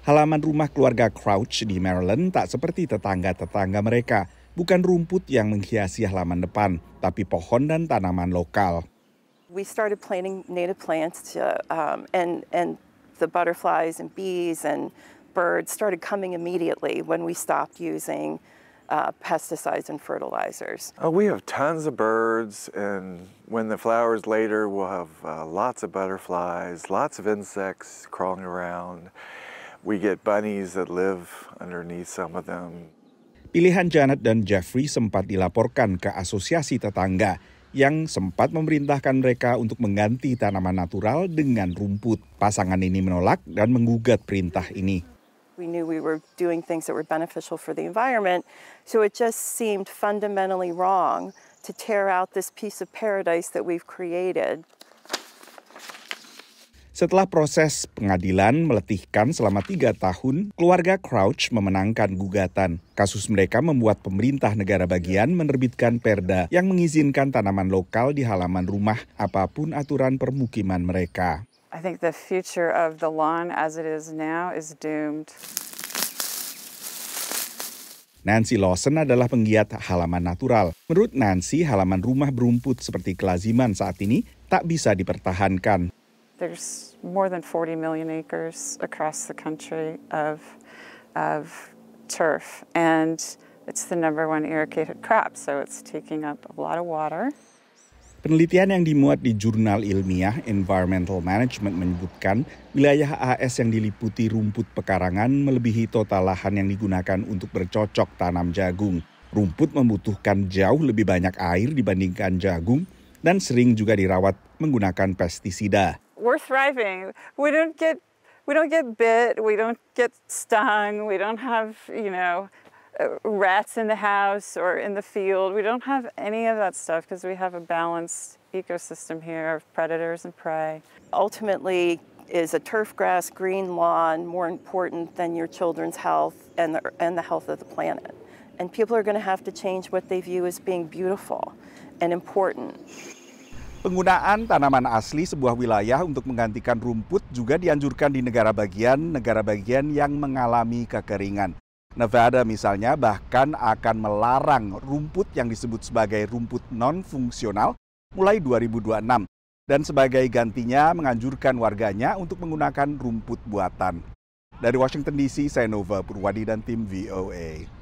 Halaman rumah keluarga Crouch di Maryland tak seperti tetangga-tetangga mereka. Bukan rumput yang menghiasi halaman depan, tapi pohon dan tanaman lokal. We started planting native plants to, um, and, and the butterflies and bees and birds started coming immediately when we stopped using uh, pesticides and fertilizers. Oh, we have tons of birds, and when the flowers later, we'll have uh, lots of butterflies, lots of insects crawling around. We get bunnies that live underneath some of them. Pilihan Janet dan Jeffrey sempat dilaporkan ke asosiasi tetangga yang sempat memerintahkan mereka untuk mengganti tanaman natural dengan rumput. Pasangan ini menolak dan menggugat perintah ini. We knew we were doing things that were beneficial for the environment, so it just seemed fundamentally wrong to tear out this piece of paradise that we've created. Setelah proses pengadilan meletihkan selama tiga tahun, keluarga Crouch memenangkan gugatan. Kasus mereka membuat pemerintah negara bagian menerbitkan perda yang mengizinkan tanaman lokal di halaman rumah apapun aturan permukiman mereka. I think the future of the lawn as it is now is doomed. Nancy Lawson adalah penggiat halaman natural. Menurut Nancy, halaman rumah berumput seperti kelaziman saat ini tak bisa dipertahankan. There's more than 40 million acres across the country of, of turf, and it's the number one irrigated crop, so it's taking up a lot of water. Penelitian yang dimuat di jurnal ilmiah Environmental Management menyebutkan wilayah AS yang diliputi rumput pekarangan melebihi total lahan yang digunakan untuk bercocok tanam jagung. Rumput membutuhkan jauh lebih banyak air dibandingkan jagung dan sering juga dirawat menggunakan pestisida. we're thriving. We don't get we don't get bit, we don't get stung, we don't have, you know, uh, rats in the house or in the field. We don't have any of that stuff because we have a balanced ecosystem here of predators and prey. Ultimately, is a turf grass green lawn more important than your children's health and the, and the health of the planet? And people are going to have to change what they view as being beautiful and important. Penggunaan tanaman asli sebuah wilayah untuk menggantikan rumput juga dianjurkan di negara bagian-negara bagian yang mengalami kekeringan. Nevada misalnya bahkan akan melarang rumput yang disebut sebagai rumput non-fungsional mulai 2026 dan sebagai gantinya menganjurkan warganya untuk menggunakan rumput buatan. Dari Washington DC, saya Nova Purwadi dan tim VOA.